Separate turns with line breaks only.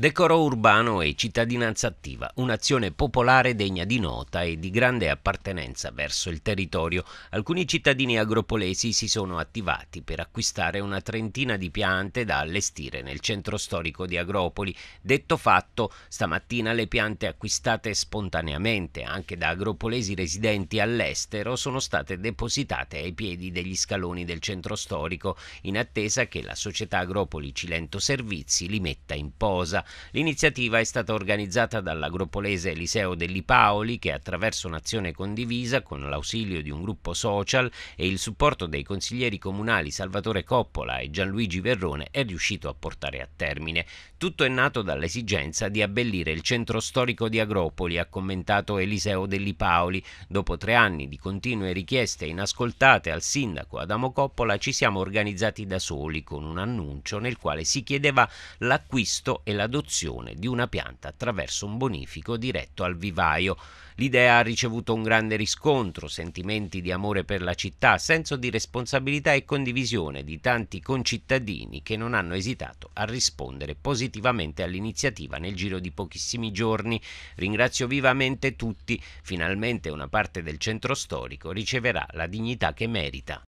Decoro urbano e cittadinanza attiva, un'azione popolare degna di nota e di grande appartenenza verso il territorio. Alcuni cittadini agropolesi si sono attivati per acquistare una trentina di piante da allestire nel centro storico di Agropoli. Detto fatto, stamattina le piante acquistate spontaneamente anche da agropolesi residenti all'estero sono state depositate ai piedi degli scaloni del centro storico in attesa che la società Agropoli Cilento Servizi li metta in posa. L'iniziativa è stata organizzata dall'agropolese Eliseo Delli Paoli che attraverso un'azione condivisa con l'ausilio di un gruppo social e il supporto dei consiglieri comunali Salvatore Coppola e Gianluigi Verrone è riuscito a portare a termine. Tutto è nato dall'esigenza di abbellire il centro storico di Agropoli, ha commentato Eliseo Delli Paoli. Dopo tre anni di continue richieste inascoltate al sindaco Adamo Coppola ci siamo organizzati da soli con un annuncio nel quale si chiedeva l'acquisto e la l'adozione di una pianta attraverso un bonifico diretto al vivaio. L'idea ha ricevuto un grande riscontro, sentimenti di amore per la città, senso di responsabilità e condivisione di tanti concittadini che non hanno esitato a rispondere positivamente all'iniziativa nel giro di pochissimi giorni. Ringrazio vivamente tutti, finalmente una parte del centro storico riceverà la dignità che merita.